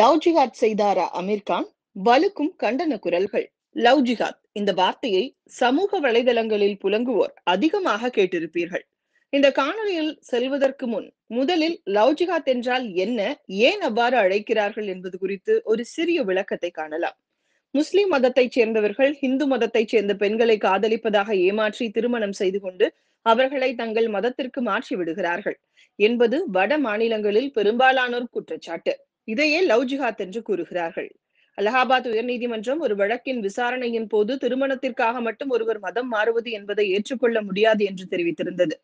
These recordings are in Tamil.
லவ் ஜிஹாத் செய்தாரா அமீர்கான் வலுக்கும் கண்டன குரல்கள் லவ் ஜிஹாத் இந்த வார்த்தையை சமூக வலைதளங்களில் புலங்குவோர் அதிகமாக கேட்டிருப்பீர்கள் இந்த காணொலியில் செல்வதற்கு முன் முதலில் லவ் ஜிஹாத் என்றால் என்ன ஏன் அவ்வாறு அழைக்கிறார்கள் என்பது குறித்து ஒரு சிறிய விளக்கத்தை காணலாம் முஸ்லிம் மதத்தைச் சேர்ந்தவர்கள் ஹிந்து மதத்தைச் சேர்ந்த பெண்களை காதலிப்பதாக ஏமாற்றி திருமணம் செய்து கொண்டு அவர்களை தங்கள் மதத்திற்கு மாற்றி விடுகிறார்கள் என்பது வட மாநிலங்களில் பெரும்பாலானோர் குற்றச்சாட்டு இதையே லவ் ஜிஹாத் என்று கூறுகிறார்கள் அலகாபாத் உயர்நீதிமன்றம் ஒரு வழக்கின் விசாரணையின் போது திருமணத்திற்காக மட்டும் ஒருவர் மதம் மாறுவது என்பதை ஏற்றுக்கொள்ள முடியாது என்று தெரிவித்திருந்தது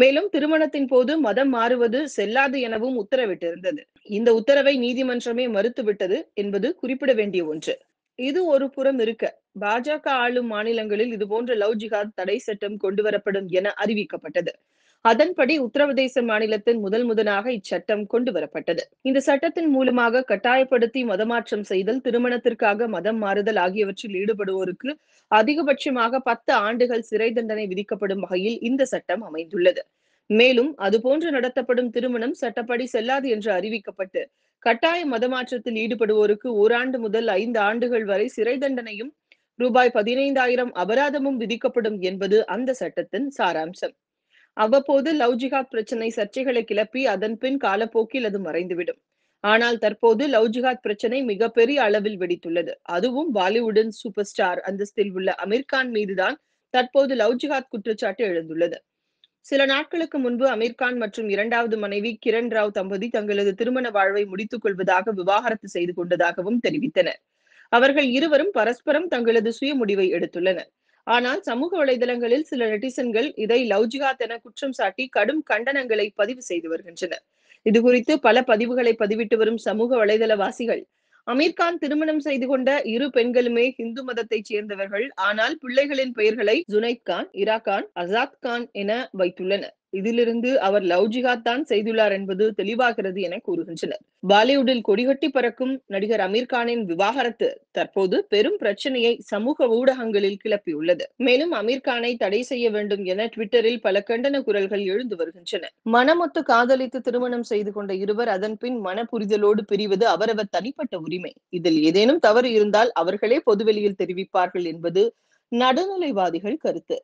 மேலும் திருமணத்தின் போது மதம் மாறுவது செல்லாது எனவும் உத்தரவிட்டிருந்தது இந்த உத்தரவை நீதிமன்றமே மறுத்துவிட்டது என்பது குறிப்பிட வேண்டிய ஒன்று இது ஒரு புறம் இருக்க பாஜக ஆளும் மாநிலங்களில் இது போன்ற லவ் ஜிஹாத் தடை சட்டம் கொண்டு வரப்படும் என அறிவிக்கப்பட்டது அதன்படி உத்தரப்பிரதேச மாநிலத்தின் முதல் முதலாக இச்சட்டம் கொண்டு வரப்பட்டது இந்த சட்டத்தின் மூலமாக கட்டாயப்படுத்தி மதமாற்றம் செய்தல் திருமணத்திற்காக மதம் மாறுதல் ஆகியவற்றில் ஈடுபடுவோருக்கு அதிகபட்சமாக பத்து ஆண்டுகள் சிறை தண்டனை விதிக்கப்படும் வகையில் இந்த சட்டம் அமைந்துள்ளது மேலும் அதுபோன்று நடத்தப்படும் திருமணம் சட்டப்படி செல்லாது என்று அறிவிக்கப்பட்டு கட்டாய மதமாற்றத்தில் ஈடுபடுவோருக்கு ஓராண்டு முதல் ஐந்து ஆண்டுகள் வரை சிறை தண்டனையும் ரூபாய் பதினைந்தாயிரம் அபராதமும் விதிக்கப்படும் என்பது அந்த சட்டத்தின் சாராம்சம் அவ்வப்போது லவ் ஜிஹாத் பிரச்சனை சர்ச்சைகளை கிளப்பி அதன் பின் காலப்போக்கில் அது மறைந்துவிடும் ஆனால் தற்போது லவ் ஜிஹாத் பிரச்சனை மிகப்பெரிய அளவில் வெடித்துள்ளது அதுவும் பாலிவுட்டின் சூப்பர் ஸ்டார் அந்தஸ்தில் உள்ள அமீர் கான் மீதுதான் தற்போது லவ் ஜிஹாத் குற்றச்சாட்டு எழுந்துள்ளது சில நாட்களுக்கு முன்பு அமீர்கான் மற்றும் இரண்டாவது மனைவி கிரண் ராவ் தம்பதி தங்களது திருமண வாழ்வை முடித்துக் கொள்வதாக விவாகரத்து செய்து கொண்டதாகவும் தெரிவித்தனர் அவர்கள் இருவரும் பரஸ்பரம் தங்களது சுய முடிவை எடுத்துள்ளனர் ஆனால் சமூக வலைதளங்களில் சில நெட்டிசன்கள் இதை லவ்ஜிகாத் என குற்றம் சாட்டி கடும் கண்டனங்களை பதிவு செய்து வருகின்றனர் இதுகுறித்து பல பதிவுகளை பதிவிட்டு வரும் சமூக வலைதளவாசிகள் அமீர்கான் திருமணம் செய்து கொண்ட இரு பெண்களுமே இந்து மதத்தைச் சேர்ந்தவர்கள் ஆனால் பிள்ளைகளின் பெயர்களை ஜுனைத் கான் இரா கான் அசாத் கான் என வைத்துள்ளனர் இதிலிருந்து அவர் லவ் ஜிஹாத் தான் செய்துள்ளார் என்பது தெளிவாகிறது என கூறுகின்றனர் பாலிவுட்டில் கொடிகட்டி பறக்கும் நடிகர் அமீர் கானின் விவாகரத்து தற்போது பெரும் பிரச்சனையை சமூக ஊடகங்களில் கிளப்பியுள்ளது மேலும் அமீர் கானை தடை செய்ய வேண்டும் என ட்விட்டரில் பல கண்டன குரல்கள் எழுந்து வருகின்றன மனமொத்து காதலித்து திருமணம் செய்து கொண்ட இருவர் அதன் பின் மன புரிதலோடு பிரிவது அவரவர் தனிப்பட்ட உரிமை இதில் ஏதேனும் தவறு இருந்தால் அவர்களே பொதுவெளியில் தெரிவிப்பார்கள் என்பது நடுநிலைவாதிகள் கருத்து